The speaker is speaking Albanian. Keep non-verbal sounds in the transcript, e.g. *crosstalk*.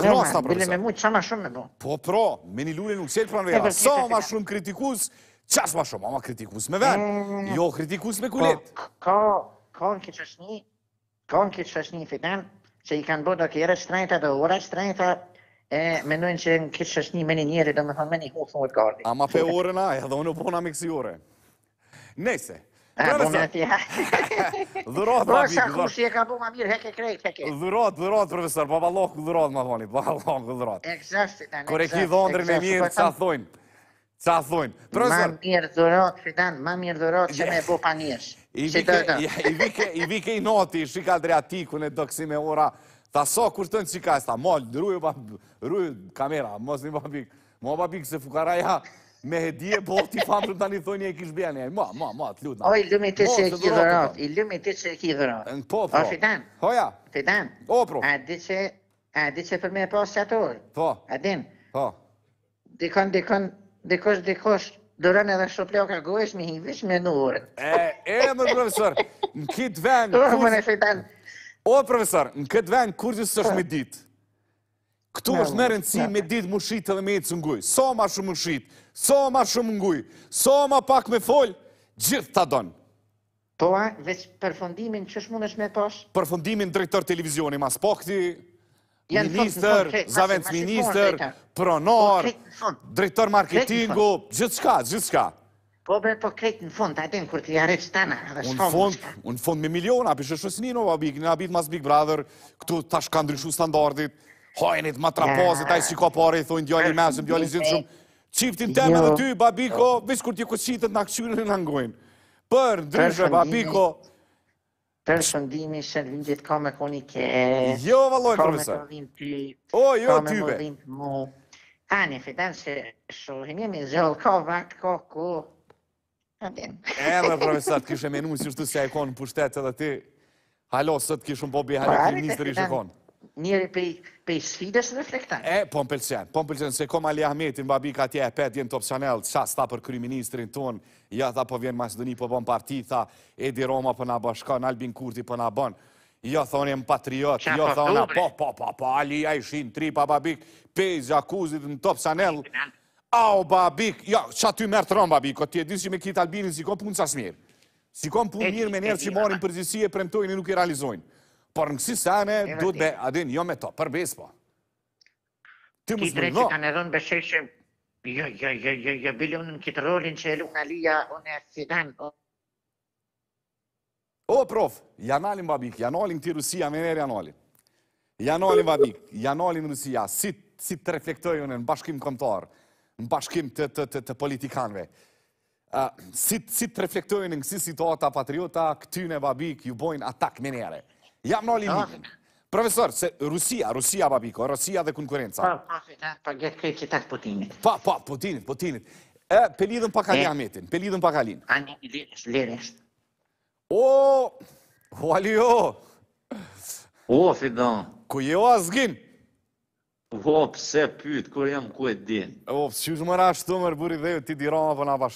Krasta, profesor. Bile me mu, shumë me Po, pro, me një lullin nuk qelë pranë veja. Sa ma shumë kritikus, qas ma shumë, ama kritikus me verë. Mm. Jo, kritikus me po, kulit. Ka, ka në këtë qëshni, ka në këtë qëshni fitan, që i kanë bërë do kjerë shtrejta dhe ora shtrejta, e menojnë që në këtë qëshni me një njeri, do me thonë me një e të gardi. Ama pe orën a, edhe unë u pona me kësi orën. Nese, Pra, *laughs* dhurat, ma mirë. Dhurat, dhurat, profesor, pa balok këllë ma thoni, pa balok këllë dhurat. e ki dhondrën e mirë, qa po thojnë? Qa thojnë? Ma mirë dhurat, fitan, ma mirë dhurat që me *laughs* bo pa njërshë. I vike i noti, shika Adriatikun e doksi me ora, ta so kur të në qika e sta, mollë, rruju kamera, mos një babik, mo babik se fukaraja, Me hedije po ti *laughs* fanë të të një thonjë e kishë bjene. Ma, ma, ma, të lutë. O, i lume të që e kjithërat, i lume të që e Në Po, po. O, po. fitan. O, ja. Fitan. O, pro. A, di që, a, di që për me e që qatorë. Po. A, din. Po. Dikon, dikon, dikosh, dikosh, dërën edhe shuplio ka gojsh, mi hivish me në ure. E, e, më, profesor, në kitë ven. *laughs* O, më në fitan. O, profesor, në kitë ven, kur gjithë së shmi ditë? Këtu është me rëndësi me ditë më shqitë dhe me e cëngujë. So ma shumë më shqitë, so ma shumë ngujë, so ma pak me folë, gjithë të donë. Po, veç përfondimin, që shmune shme posh? Përfondimin drejtër televizioni, mas këti, minister, zavendës minister, pronor, po, drejtër marketingu, gjithë shka, gjithë shka. Po, bre, po kretë në fund, a den kur t'i arre qëtana, dhe shumë në fond, unë fund me miliona, për shësnino, abik, në abit mas big brother, këtu tash ka ndryshu standardit, hojnit, ma trapozit, a i si ka i thujnë, djali mesëm, djali zinë shumë. Qiftin të me dhe jo. ty, babiko, visë kur t'i kësitët në akqyrën në ngujnë. Për, dryshë, babiko... Për shëndimi, shërvindit, ka me koni ke... Jo, valoj, profesor. O, me kodhin ty, ka me jo, A, një fitan që shohin, jemi zhëllë, ka vakt, ka ku... E, dhe, *laughs* përvisa, t'kishë menu, si shtu se e konë në edhe ti. Halo, sot kishë po pobi, halë, kërë njështë rishë konë njëri pej, pej sfides reflektant. E, po mpëlqen, po mpëlqen, se kom Ali Ahmeti, babik, babi ka tje e pet, jenë top Chanel, qa sta për kryministrin ton, ja tha po vjenë Macedoni, po bon parti, tha Edi Roma për po në bashkan, Albin Kurti për në bon. Jo po thonë e më patriot, jo thonë, po, po, po, po, ali a ishin, tri pa babik, pejzë, akuzit, në top sanel, au, babik, jo, qa ty mërë të ronë, babik, o ti e disë që me kitë albinin, si kom punë qasë mirë, si kom punë mirë me njerë që morin përgjësie, premtojnë nuk i realizojnë. Por në kësi sene, du be, adin, jo me to, për po. Ti mësë mëllë, Ti dre që kanë edhon besheshëm, jo, jo, jo, jo, jo, këtë rolin që e lukë alia, o e aksidan, o. O, prof, janë alim babik, janë alim të Rusia, me nërë janë alim. Janë alim babik, janë alim Rusia, si të reflektojë unë në bashkim komtarë, në bashkim të politikanëve. Si të reflektojë në kësi situata patriota, këtyne babik ju bojnë atak me Jam në alimi. Profesor, se Rusia, Rusia, papiko, Rusia dhe konkurenca. Pa, pa, pa, gjithë kërë që Putinit. Pa, pa, Putinit, Putinit. E, pelidhëm pa kalin ametin, pelidhëm pa kalin. A, një, lirës, lirës. O, o, ali O, fidon. Ku je o asgin? O, pse pyt, kur jam ku e din? O, pëse që të më rashtu mërë buri dhe, ti dirama për po nga pa